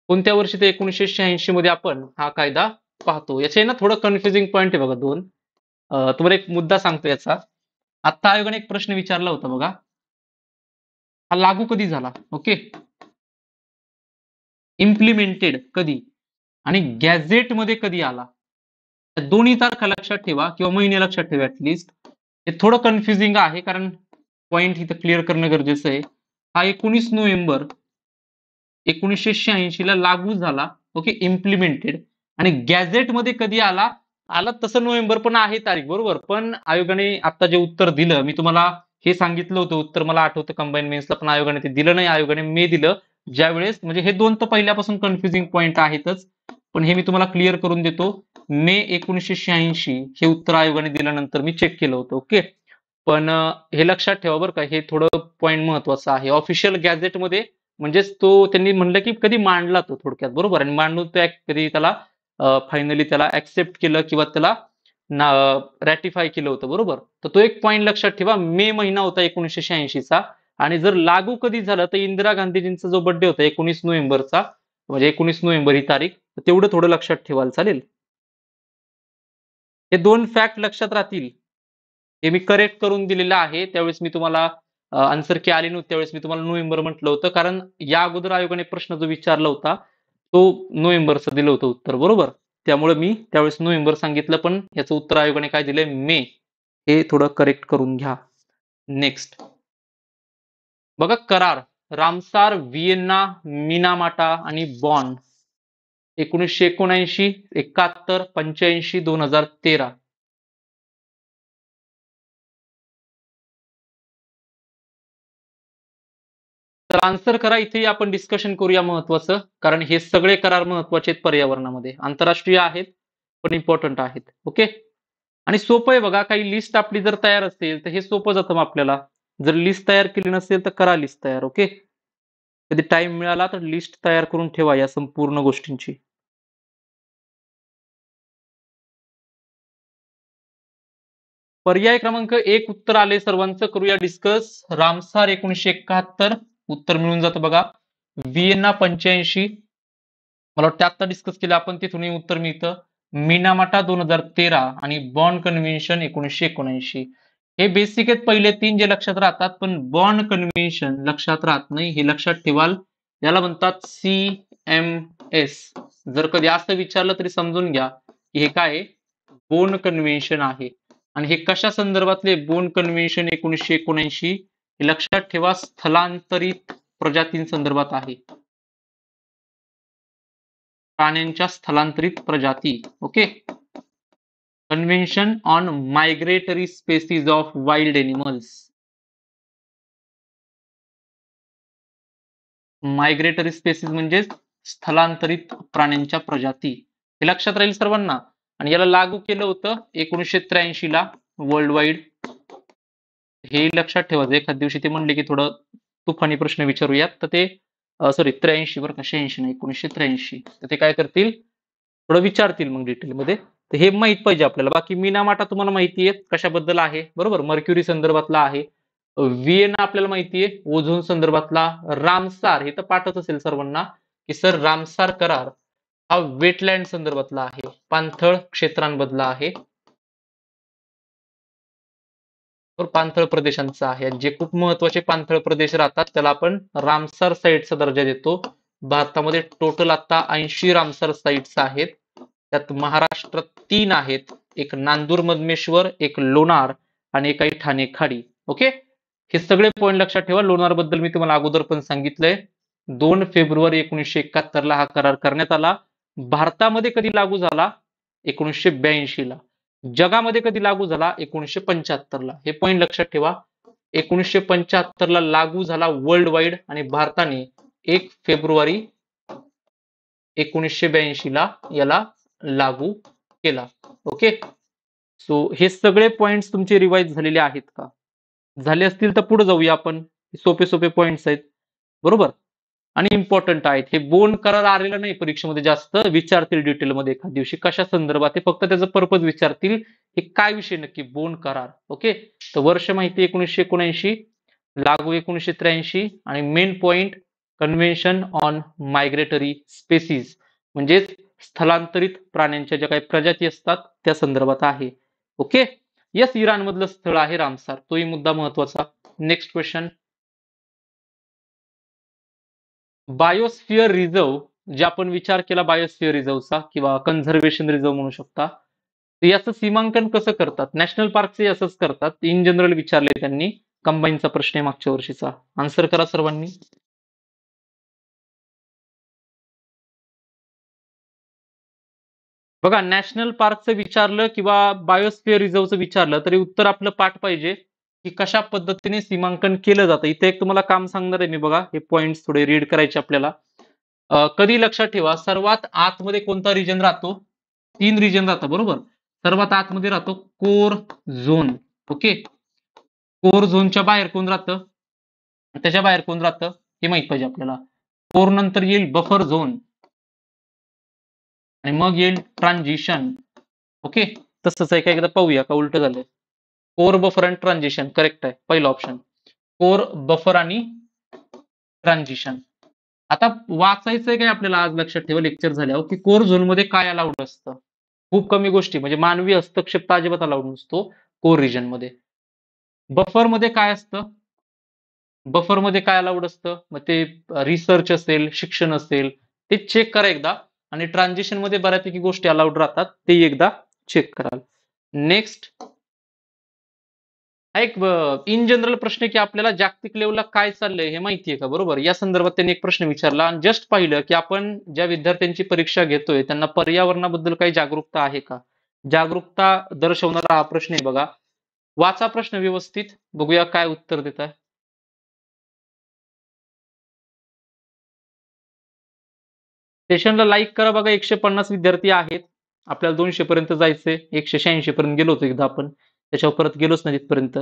कोणत्या वर्षी ते एकोणीसशे शहाऐंशी मध्ये आपण हा कायदा पाहतो याचे ना थोडं कन्फ्युजिंग पॉईंट आहे बघा दोन तुम्हाला एक मुद्दा सांगतो याचा आत्ता आयोगाने एक प्रश्न विचारला होता बघा हा लागू कधी झाला ओके इम्प्लिमेंटेड कधी आणि गॅझेट मध्ये कधी आला दोन्ही तारखा लक्षात ठेवा किंवा महिने लक्षात ठेवा ऍटलिस्ट हे थोडं कन्फ्युजिंग आहे कारण पॉईंट इथं क्लिअर करणं गरजेचं आहे हा एकोणीस नोव्हेंबर एकोणीसशे शहाऐंशी ला लागू झाला ओके इम्प्लिमेंटेड आणि गॅझेटमध्ये कधी आला आला तसं नोव्हेंबर पण आहे तारीख बरोबर पण आयोगाने आता जे उत्तर दिलं मी तुम्हाला हे सांगितलं होतं उत्तर मला आठवतं कंबाईन मेन्सला पण आयोगाने ते दिलं नाही आयोगाने मे दिलं ज्यावेळेस म्हणजे हे दोन तर पहिल्यापासून कन्फ्युजिंग पॉईंट आहेतच पण हे मी तुम्हाला क्लिअर करून देतो मे एकोणीसशे शहाऐंशी हे उत्तर आयोगाने दिल्यानंतर मी चेक केलं होतं ओके पण हे लक्षात ठेवा बरं का हे थोडं पॉईंट महत्वाचं आहे ऑफिशियल गॅझेटमध्ये म्हणजेच तो त्यांनी म्हणलं की कधी मांडला तो थोडक्यात बरोबर आणि मांडून तो कधी त्याला फायनली त्याला ऍक्सेप्ट केलं किंवा त्याला रॅटिफाय केलं होतं बरोबर तर तो एक पॉईंट लक्षात ठेवा मे महिना होता एकोणीसशे शहाऐंशीचा आणि जर लागू कधी झालं तर इंदिरा गांधीजींचा जो बर्थडे होता एकोणीस नोव्हेंबरचा म्हणजे एकोणीस नोव्हेंबर ही तारीख तेवढं थोडं लक्षात ठेवाल चालेल हे दोन फॅक्ट लक्षात राहतील हे मी करेक्ट करून दिलेलं आहे त्यावेळेस मी तुम्हाला आन्सर की आले नव्हते त्यावेळेस मी तुम्हाला नोव्हेंबर म्हटलं होतं कारण या अगोदर आयोगाने प्रश्न जो विचारला होता तो नोव्हेंबरचं दिलं होतं उत्तर बरोबर त्यामुळे मी त्यावेळेस नोव्हेंबर सांगितलं पण याचं उत्तर आयोगाने काय दिलंय मे हे थोडं करेक्ट करून घ्या नेक्स्ट बघा करार रामसार व्हिएन्ना मिनामाटा आणि बॉन एकोणीसशे एकोणऐंशी एकाहत्तर पंच्याऐंशी दोन हजार तेरा तर आन्सर करा इथे आपण डिस्कशन करूया महत्वाचं कारण हे सगळे करार महत्वाचे आहेत पर्यावरणामध्ये आंतरराष्ट्रीय आहेत पण इम्पॉर्टंट आहेत ओके आणि सोपं आहे बघा काही लिस्ट आपली जर तयार असेल तर हे सोपं जातं आपल्याला जर लिस्ट तयार केली नसेल तर करा लिस्ट तयार ओके कधी टाइम मिळाला तर लिस्ट तयार करून ठेवा या संपूर्ण गोष्टींची पर्याय क्रमांक एक उत्तर आले सर्वांचं करूया डिस्कस रामसार एकोणीशे एकाहत्तर उत्तर मिळून जातं बघा व्हिएन्ना पंच्याऐंशी मला वाटतं आत्ता डिस्कस केलं आपण तिथूनही उत्तर मिळतं मीनामाटा दोन हजार तेरा आणि बॉन्ड कन्व्हेन्शन एकोणीसशे एकोणऐंशी हे बेसिक आहेत पहिले तीन जे लक्षात राहतात पण बॉन्ड कन्व्हेन्शन लक्षात राहत नाही हे लक्षात ठेवाल याला म्हणतात सी एम एस जर कधी असं विचारलं तरी समजून घ्या की हे काय बोन कन्व्हेन्शन आहे आणि हे कशा संदर्भातले बोन कन्व्हेन्शन एकोणीसशे एकोणऐंशी हे लक्षात ठेवा स्थलांतरित प्रजातीं संदर्भात आहे प्राण्यांच्या स्थलांतरित प्रजाती okay convention on migratory species of wild animals migratory species म्हणजे स्थलांतरित प्राण्यांच्या प्रजाती हे लक्षात राहील सर्वांना आणि याला लागू केलं होतं एकोणीसशे त्र्याऐंशी ला वर्ल्ड वाईड हे लक्षात ठेवायचं एखाद दिवशी ते म्हणले की थोडं तुफानी प्रश्न विचारूयात तर ते सॉरी त्र्याऐंशी बरं का शहाऐंशी नाही एकोणीसशे त्र्याऐंशी तर ते काय करतील थोडं विचारतील मग डिटेलमध्ये तर हे माहीत पाहिजे आपल्याला बाकी मीना माटा तुम्हाला माहिती आहे कशाबद्दल आहे बरोबर मर्क्युरी संदर्भातला आहे विएना आपल्याला माहिती आहे ओझोन संदर्भातला रामसार हे तर पाठत असेल सर्वांना की सर रामसार करार हा वेटलँड संदर्भातला आहे पानथळ क्षेत्रांबद्दल आहे पांथळ प्रदेशांचा आहे जे खूप महत्वाचे पानथळ प्रदेश राहतात त्याला आपण रामसार साईटचा दर्जा देतो भारतामध्ये टोटल आता ऐंशी रामसार साईट्स आहेत त्यात महाराष्ट्र तीन आहेत एक नांदूर मधमेश्वर एक लोणार आणि काही ठाणे खाडी ओके हे सगळे पॉईंट लक्षात ठेवा लोणार बद्दल मी तुम्हाला अगोदर पण सांगितलंय दोन फेब्रुवारी एकोणीसशे एकाहत्तर ला हा करार करण्यात आला भारतामध्ये कधी लागू झाला एकोणीसशे ब्याऐंशी ला जगामध्ये कधी लागू झाला एकोणीसशे पंच्याहत्तर ला हे पॉईंट लक्षात ठेवा एकोणीसशे पंच्याहत्तर ला लागू झाला वर्ल्ड वाईड आणि भारताने एक फेब्रुवारी एकोणीसशे ब्याऐंशी ला याला लागू केला ओके सो हे सगळे पॉइंट्स तुमचे रिवाइज झालेले आहेत का झाले असतील तर पुढे जाऊया आपण सोपे सोपे पॉइंट्स आहेत बरोबर आणि इम्पॉर्टंट आहेत हे बोन करार आलेला नाही परीक्षेमध्ये जास्त विचारतील डिटेलमध्ये एखाद दिवशी कशा संदर्भात हे फक्त त्याचा पर्पज विचारतील हे काय विषय नक्की बोन करार ओके तर वर्ष माहिती एकोणीसशे एकोणऐंशी लागू एकोणीसशे त्र्याऐंशी आणि main point convention on migratory species म्हणजेच स्थलांतरित प्राण्यांच्या ज्या काही प्रजाती असतात त्या संदर्भात आहे ओके यस इराण मधलं स्थळ आहे रामसार तोही मुद्दा महत्वाचा नेक्स्ट क्वेश्चन बायोस्फिअर रिझर्व जे आपण विचार केला बायोस्फिअर रिझर्वचा किंवा कन्झर्वेशन रिझर्व म्हणू शकता याचं सीमांकन कसं करतात नॅशनल पार्कचे असंच करतात इन जनरल विचारले त्यांनी कंबाईनचा प्रश्न आहे मागच्या वर्षीचा आन्सर करा सर्वांनी बघा नॅशनल पार्कचं विचारलं किंवा बायोस्फिअर रिझर्वचं विचारलं तरी उत्तर आपलं पाठ पाहिजे की कशा पद्धतीने सीमांकन केलं जातं इथे एक तुम्हाला काम सांगणार आहे मी बघा हे पॉइंट थोडे रीड करायचे आपल्याला कधी लक्षात ठेवा सर्वात आतमध्ये कोणता रिजन राहतो तीन रिजन राहतं बरोबर सर्वात आतमध्ये राहतो कोर झोन ओके कोर झोनच्या बाहेर कोण राहतं त्याच्या बाहेर कोण राहतं हे माहित पाहिजे आपल्याला कोर नंतर येईल बफर झोन आणि मग येईल ट्रान्झिशन ओके तसंच का एकदा पाहूया का उलट झालंय कोर बफर आणि ट्रान्झिशन करेक्ट आहे पहिलं ऑप्शन कोर बफर आणि ट्रान्झिशन आता वाचायचंय काय आपल्याला आज लक्षात ठेवा लेक्चर झाल्यावर की कोर मध्ये काय अलाउड असतं खूप कमी गोष्टी म्हणजे मानवी हस्तक्षेप अजिबात अलाउड नसतो कोर रिजन मध्ये मध्ये काय असतं बफरमध्ये काय अलाउड असतं मग ते रिसर्च असेल शिक्षण असेल ते चेक करा एकदा आणि ट्रान्झिशन मध्ये बऱ्यापैकी गोष्टी अलाउड राहतात ते एकदा चेक कराल नेक्स्ट एक इन जनरल प्रश्न की आपल्याला जागतिक लेवलला काय चाललंय हे माहिती आहे का बरोबर या संदर्भात त्यांनी एक प्रश्न विचारला आणि जस्ट पाहिलं की आपण ज्या विद्यार्थ्यांची परीक्षा घेतोय त्यांना पर्यावरणाबद्दल काही जागरूकता आहे का जागरूकता दर्शवणारा हा प्रश्न आहे बघा वाचा प्रश्न व्यवस्थित बघूया काय उत्तर देत आहे सेशनला लाईक करा बघा एकशे पन्नास विद्यार्थी आहेत आपल्याला दोनशे पर्यंत जायचंय एकशे शहाऐंशी पर्यंत गेलो होतो एकदा आपण त्याच्यावर परत गेलोच नाही तिथपर्यंत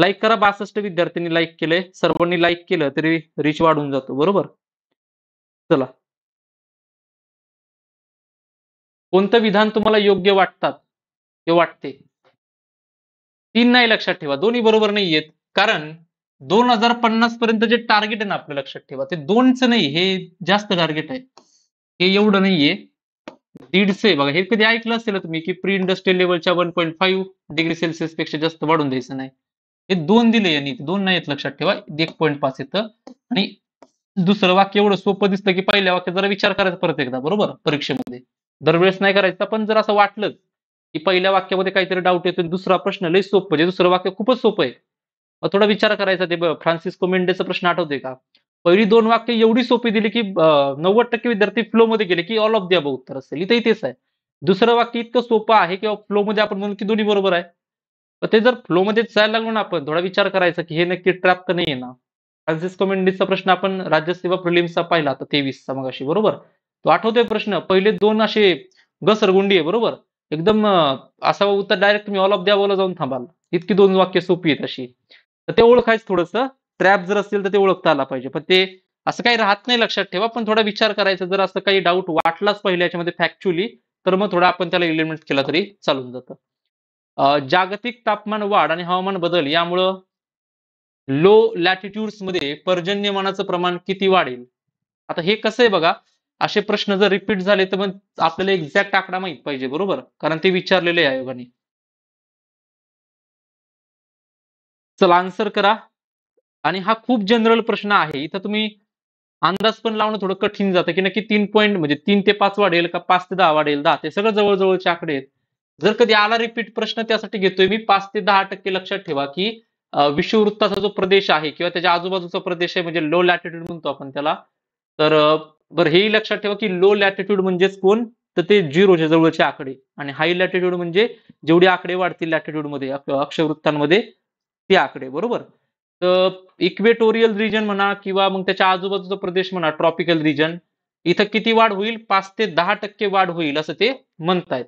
लाईक करा बासष्ट विद्यार्थ्यांनी लाईक केलंय सर्वांनी लाईक केलं तरी रिच वाढून जातो बरोबर चला कोणतं विधान तुम्हाला योग्य वाटतात हे वाटते तीन नाही लक्षात ठेवा दोन्ही बरोबर नाही येत कारण दोन हजार पन्नास पर्यंत जे टार्गेट आहे ना आपलं लक्षात ठेवा ते दोनच नाही हे जास्त टार्गेट आहे हे एवढं नाहीये दीडशे बघा हे कधी ऐकलं असेल तुम्ही की प्री इंडस्ट्रियल लेवलच्या one point five degree Celsius पेक्षा जास्त वाढून द्यायचं नाही हे दोन दिले यांनी दोन नाही लक्षात ठेवा एक पॉईंट पाच येतं आणि दुसरं वाक्य एवढं सोपं दिसतं की पहिल्या वाक्य जरा विचार करायचा परत एकदा बरोबर परीक्षेमध्ये दरवेळेस नाही करायचा पण जर असं वाटलं की पहिल्या वाक्यामध्ये काहीतरी डाऊट येतो दुसरा प्रश्न लय सोपं म्हणजे दुसरं वाक्य खूपच सोपं आहे थोडा विचार करायचा ते फ्रान्सिस्को मेंडेचा प्रश्न आठवते का पहिली दोन वाक्य एवढी सोपी दिली की नव्वद टक्के विद्यार्थी फ्लो मध्ये गेले की ऑल ऑफ द ब उत्तर असेल इथेही तेच आहे दुसरं वाक्य इतकं सोपं आहे किंवा फ्लो मध्ये आपण म्हणू की दोन्ही बरोबर आहे ते जर फ्लो मध्ये जायला लागलो ना आपण थोडा विचार करायचा की हे नक्की ट्रॅप तर नाही ना फ्रान्सिस्को मेंडेचा प्रश्न आपण राज्यसेवा प्रिलिम्सचा पाहिला तर तेवीसचा मग अशी बरोबर तो आठवतोय प्रश्न पहिले दोन असे घसरगुंडी आहे बरोबर एकदम असा उत्तर डायरेक्ट तुम्ही ऑल ऑफ द्या बोला जाऊन थांबाल इतकी दोन वाक्य सोपी आहेत अशी तर ते ओळखायचं थोडस ट्रॅप जर असेल तर ते ओळखता आला पाहिजे पण ते असं काही राहत नाही लक्षात ठेवा पण थोडा विचार करायचा जर असं काही डाऊट वाटलाच पहिले याच्यामध्ये फॅक्च्युअली तर मग थोडा आपण त्याला इलिमेंट केला तरी चालून जातं जागतिक तापमान वाढ आणि हवामान बदल यामुळं लो मध्ये पर्जन्यमानाचं प्रमाण किती वाढेल आता हे कसं आहे बघा असे प्रश्न जर रिपीट झाले तर मग आपल्याला एक्झॅक्ट आकडा माहीत पाहिजे बरोबर कारण ते विचारलेले आहे आयोगाने चला आन्सर करा आणि हा खूप जनरल प्रश्न आहे इथं तुम्ही अंदाज पण लावणं थोडं कठीण जातं की नक्की तीन पॉईंट म्हणजे तीन ते पाच वाढेल का पाच ते दहा वाढेल दहा ते सगळं जवळजवळचे आकडे आहेत जर कधी आला रिपीट प्रश्न त्यासाठी घेतोय मी पाच ते दहा टक्के लक्षात ठेवा की विषुववृत्ताचा जो प्रदेश आहे किंवा त्याच्या आजूबाजूचा प्रदेश आहे म्हणजे लो लॅटिट्यूड म्हणतो आपण त्याला तर बरं हेही लक्षात ठेवा की लो लॅटिट्यूड म्हणजेच कोण तर ते झिरोच्या जवळचे आकडे आणि हाय लॅटिट्यूड म्हणजे जेवढे आकडे वाढतील लॅटिट्यूडमध्ये अक्षवृत्तांमध्ये ते आकडे बरोबर तर इक्वेटोरियल रिजन म्हणा किंवा मग त्याच्या आजूबाजूचा प्रदेश म्हणा ट्रॉपिकल रिजन इथं किती वाढ होईल पाच ते दहा टक्के वाढ होईल असं ते म्हणतायत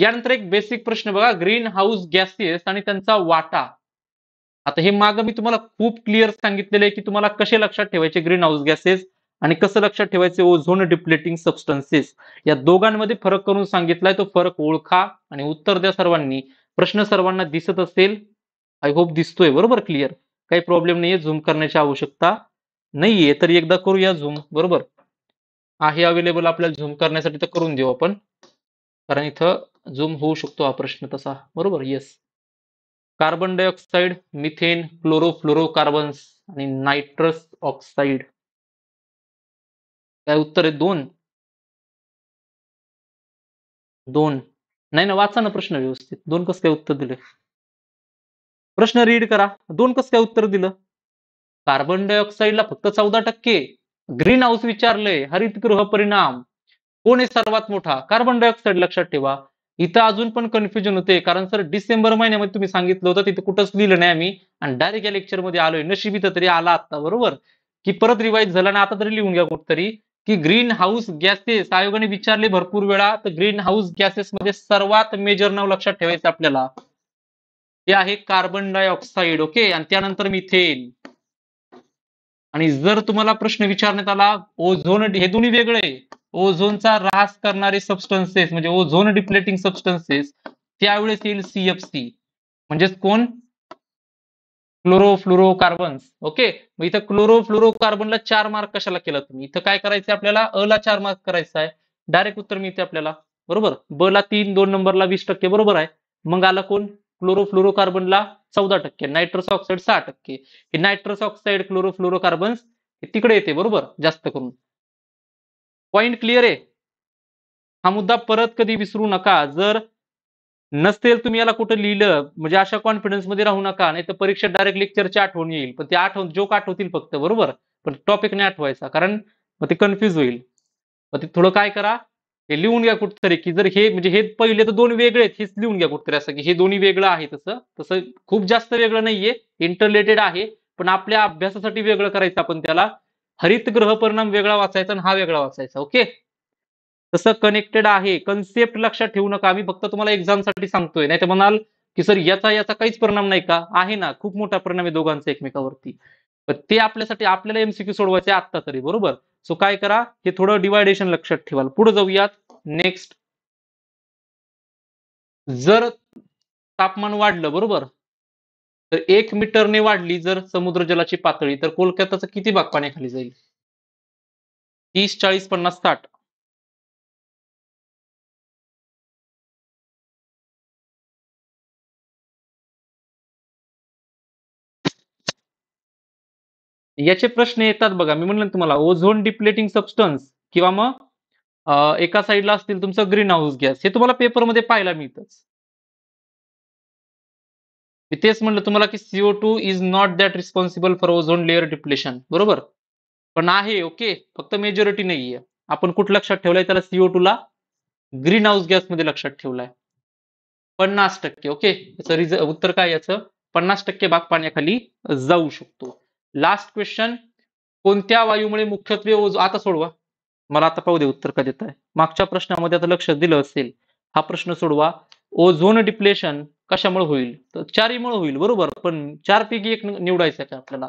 यानंतर एक बेसिक प्रश्न बघा ग्रीन हाऊस गॅसेस आणि त्यांचा वाटा आता हे मागं मी तुम्हाला खूप क्लिअर सांगितलेलं आहे की तुम्हाला कसे लक्षात ठेवायचे ग्रीन हाऊस गॅसेस आणि कसं लक्षात ठेवायचे ओझोन डिप्लेटिंग सबस्टन्सेस या दोघांमध्ये फरक करून सांगितलाय तो फरक ओळखा आणि उत्तर द्या सर्वांनी प्रश्न सर्वांना दिसत असेल आय होप दिसतोय बरोबर क्लिअर काही प्रॉब्लेम हो. नाहीये झूम करण्याची आवश्यकता नाहीये तरी एकदा करूया झूम बरोबर आहे अवेलेबल आपल्याला झूम करण्यासाठी तर करून देऊ आपण कारण इथं झूम होऊ शकतो हा प्रश्न तसा बरोबर yes carbon dioxide methane carbons आणि नायट्रस ऑक्साईड काय उत्तर आहे दोन दोन नाही ना वाचा ना प्रश्न व्यवस्थित दोन कसं काय उत्तर दिले प्रश्न रीड करा दोन कसं काय उत्तर दिलं कार्बन डायऑक्साईडला फक्त चौदा टक्के ग्रीन हाऊस विचारलंय हरितगृह परिणाम कोण आहे सर्वात मोठा कार्बन डायऑक्साईड लक्षात ठेवा इथं अजून पण कन्फ्युजन होते कारण सर डिसेंबर महिन्यामध्ये तुम्ही सांगितलं होतं तिथे कुठंच लिहिलं नाही आम्ही आणि डायरेक्ट या लेक्चरमध्ये आलोय नशीब इथं तरी आला आता बरोबर की परत रिवाईज झाला ना आता तरी लिहून घ्या कुठतरी की ग्रीन हाऊस गॅसेस आयोगाने विचारले भरपूर वेळा तर ग्रीन हाऊस गॅसेस मध्ये सर्वात मेजर नाव लक्षात ठेवायचं आपल्याला हे आहे कार्बन डायऑक्साईड ओके आणि त्यानंतर मिथेन आणि जर तुम्हाला प्रश्न विचारण्यात आला ओझोन हे दोन्ही वेगळे ओझोनचा ऱ्हास करणारे सबस्टन्सेस म्हणजे ओझोन डिप्लेटिंग सबस्टन्सेस त्यावेळेस येईल सीएफसी म्हणजेच कोण क्लोरोफ्लोरोकार्बन्स ओके मग इथं कार्बनला चार मार्क कशाला केला तुम्ही इथं काय करायचं आपल्याला अ ला चार मार्क करायचा आहे डायरेक्ट उत्तर मिळते आपल्याला बरोबर ब ला तीन दोन नंबरला वीस टक्के बरोबर आहे मग आला कोण क्लोरोफ्लोरोकार्बनला चौदा टक्के नायट्रस ऑक्साईड सहा टक्के हे नायट्रस ऑक्साईड क्लोरोफ्लोरोकार्बन हे तिकडे येते बरोबर जास्त करून पॉइंट क्लिअर आहे हा मुद्दा परत कधी विसरू नका जर नसतील तुम्ही याला कुठं लिहिलं म्हणजे अशा कॉन्फिडन्स मध्ये राहू नका नाही तर परीक्षेत डायरेक्ट लेक्चरची आठवण येईल पण ते आठवण जोक आठवतील फक्त बरोबर पण टॉपिक नाही आठवायचा कारण मग ते कन्फ्यूज होईल मग ते थोडं काय करा हे लिहून घ्या कुठतरी की जर हे म्हणजे हे पहिले तर दोन वेगळे आहेत हेच लिहून घ्या कुठतरी असं की हे दोन्ही वेगळं आहे तसं तसं खूप जास्त वेगळं नाहीये इंटरलेटेड आहे पण आपल्या अभ्यासासाठी वेगळं करायचं आपण त्याला हरित ग्रह परिणाम वेगळा वाचायचा आणि हा वेगळा वाचायचा ओके तसं कनेक्टेड आहे कन्सेप्ट लक्षात ठेवू नका आम्ही फक्त तुम्हाला एक्झामसाठी सांगतोय नाही तर म्हणाल की सर याचा याचा काहीच परिणाम नाही का आहे ना खूप मोठा परिणाम आहे दोघांचा एकमेकावरती ते आपल्यासाठी आपल्याला एमसीक्यू सोडवायचे आता तरी बरोबर सो काय करा हे थोडं डिवायडेशन लक्षात ठेवाल पुढे जाऊयात नेक्स्ट जर तापमान वाढलं बरोबर तर एक मीटरने वाढली जर समुद्र जलाची पातळी तर कोलकाताचा किती भाग पाण्याखाली जाईल तीस चाळीस पन्नास साठ याचे प्रश्न येतात बघा मी म्हणलं तुम्हाला ओझोन डिप्लेटिंग सबस्टन्स किंवा मग एका साईडला असतील तुमचं ग्रीन हाऊस गॅस हे तुम्हाला पेपरमध्ये पाहायला मिळतच मी तेच म्हणलं तुम्हाला की CO two is not that responsible for ozone layer depletion बरोबर पण आहे ओके फक्त मेजॉरिटी नाही आहे आपण कुठं लक्षात ठेवलंय त्याला सीओ टू ला ग्रीन हाऊस गॅसमध्ये लक्षात ठेवलाय पन्नास टक्के ओके याचं उत्तर काय याचं पन्नास टक्के भाग पाण्याखाली जाऊ शकतो लास्ट क्वेश्चन कोणत्या वायूमुळे मुख्यत्वे ओझो आता सोडवा मला आता पाहू दे उत्तर का देत आहे मागच्या प्रश्नामध्ये आता लक्ष दिलं असेल हा प्रश्न सोडवा ओझोन डिप्लेशन कशामुळे होईल तर चारीमुळे होईल बरोबर पण चार पैकी एक निवडायचं आहे आपल्याला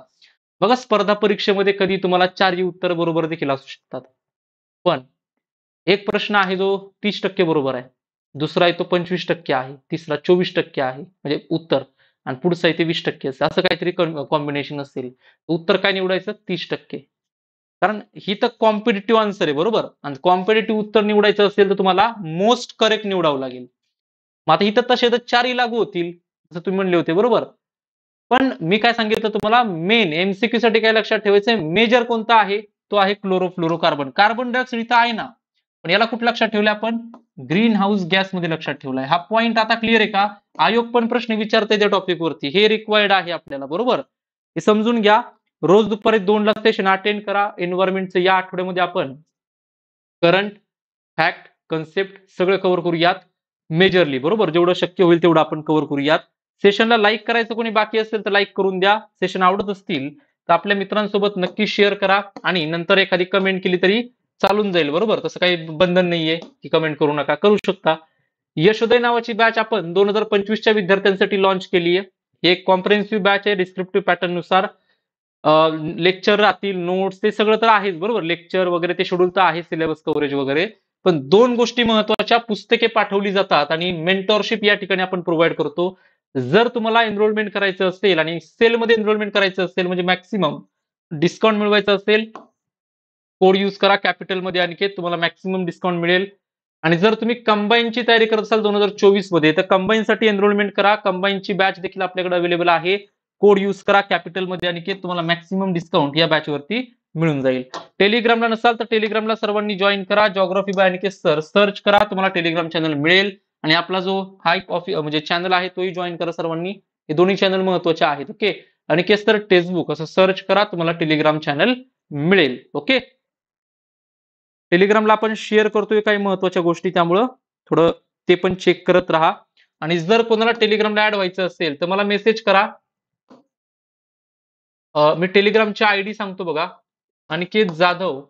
बघा स्पर्धा परीक्षेमध्ये कधी तुम्हाला चारही उत्तर बरोबर देखील असू शकतात पण एक प्रश्न आहे जो तीस टक्के बरोबर आहे दुसरा आहे तो पंचवीस टक्के आहे तिसरा चोवीस टक्के आहे म्हणजे उत्तर आणि पुढचं आहे ते वीस टक्के असेल असं काहीतरी कॉम्बिनेशन असेल उत्तर काय निवडायचं तीस टक्के कारण ही तर कॉम्पिटेटिव्ह आन्सर आहे बरोबर आणि कॉम्पिटेटिव्ह उत्तर निवडायचं असेल तर तुम्हाला मोस्ट करेक्ट निवडावं लागेल मग आता इथं तसे तर चारही लागू होतील असं तुम्ही म्हणले होते बरोबर पण मी काय सांगितलं तुम्हाला मेन एमसीक्यू साठी काय लक्षात ठेवायचं मेजर कोणता आहे तो आहे क्लोरो कार्बन कार्बन डायऑक्साईड इथं आहे ना पण याला कुठं लक्षात ठेवलंय आपण ग्रीन हाऊस मध्ये लक्षात ठेवलाय हा पॉईंट आता क्लिअर आहे का आयोग पण प्रश्न विचारतोय त्या टॉपिक वरती हे रिक्वायर्ड आहे आपल्याला बरोबर हे समजून घ्या रोज दुपारी दोनला सेशन अटेंड करा एन्व्हायरमेंटचं या आठवड्यामध्ये आपण करंट फॅक्ट कन्सेप्ट सगळं कव्हर करूयात मेजरली बरोबर जेवढं शक्य होईल तेवढं आपण कव्हर करूयात सेशनला लाईक करायचं कोणी बाकी असेल तर लाईक करून द्या सेशन आवडत असतील तर आपल्या मित्रांसोबत नक्की शेअर करा आणि नंतर एखादी कमेंट केली तरी चालून जाईल बरोबर तसं काही बंधन नाहीये की कमेंट करू नका करू शकता यशोदय नावाची बॅच आपण दोन हजार पंचवीसच्या विद्यार्थ्यांसाठी लॉन्च केली आहे एक कॉम्प्रेन्सिव्ह बॅच आहे डिस्क्रिप्टिव्ह पॅटर्न नुसार लेक्चर राहतील नोट्स ते सगळं तर आहेच बरोबर लेक्चर वगैरे ते शेड्यूल तर आहे सिलेबस कव्हरेज वगैरे पण दोन गोष्टी महत्वाच्या पुस्तके पाठवली जातात आणि मेंटॉरशिप या ठिकाणी आपण प्रोव्हाइड करतो जर तुम्हाला एनरोलमेंट करायचं असेल आणि सेलमध्ये एनरोलमेंट करायचं असेल म्हणजे मॅक्सिमम डिस्काउंट मिळवायचं असेल कोड यूज करा कॅपिटलमध्ये आणखी तुम्हाला मॅक्सिमम डिस्काउंट मिळेल आणि जर तुम्ही कंबाईनची तयारी करत असाल दोन हजार चोवीस मध्ये तर कंबाईनसाठी एनरोलमेंट करा कंबाईनची बॅच देखील आपल्याकडे अवेलेबल आहे कोड यूज करा कॅपिटलमध्ये आणखी तुम्हाला मॅक्सिमम डिस्काउंट या बॅचवरती मिळून जाईल टेलिग्रामला नसाल तर टेलिग्रामला सर्वांनी जॉईन करा geography by Aniket sir search करा तुम्हाला टेलिग्राम चॅनल मिळेल आणि आपला जो हाय ऑफ म्हणजे चॅनल आहे तोही जॉईन करा सर्वांनी हे दोन्ही चॅनल महत्वाचे आहेत ओके आणि सर टेक्स्टबुक असं सर्च करा तुम्हाला टेलिग्राम चॅनल मिळेल ओके टेलिग्रामला आपण शेअर करतोय काही महत्वाच्या गोष्टी त्यामुळं थोडं ते पण चेक करत राहा आणि जर कोणाला टेलिग्रामला ऍड व्हायचं असेल तर मला मेसेज करा मी मी टेलिग्रामची आयडी सांगतो बघा अनिकेत जाधव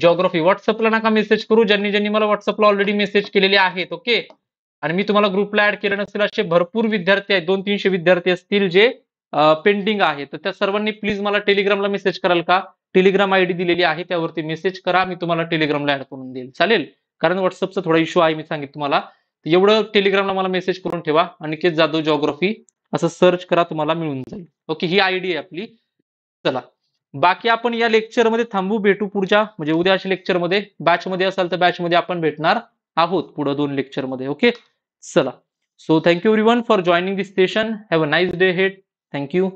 जॉग्राफी व्हॉट्सअपला नका मेसेज करू ज्यांनी ज्यांनी मला व्हॉट्सअपला ऑलरेडी मेसेज केलेले आहेत ओके आणि मी तुम्हाला ग्रुपला ऍड केलं नसेल असे भरपूर विद्यार्थी आहेत दोन तीनशे विद्यार्थी असतील जे पेंडिंग आहेत तर त्या सर्वांनी प्लीज मला टेलिग्रामला मेसेज कराल का टेलिग्राम आयडी दिलेली आहे त्यावरती मेसेज करा मी तुम्हाला टेलिग्रामला ऍड करून देईल चालेल कारण व्हॉट्सअपचा थोडा इश्यू आहे मी सांगितलं तुम्हाला एवढं टेलिग्रामला मला मेसेज करून ठेवा अनिकेत जाधव जॉग्रफी असं सर्च करा तुम्हाला मिळून जाईल ओके ही आयडी आहे आपली चला बाकी आपण या लेक्चरमध्ये थांबू भेटू पुढच्या म्हणजे उद्या अशा लेक्चरमध्ये बॅचमध्ये असाल तर बॅचमध्ये आपण भेटणार आहोत पुढे दोन लेक्चरमध्ये ओके चला so thank you everyone for joining this station have a nice day हेड थँक्यू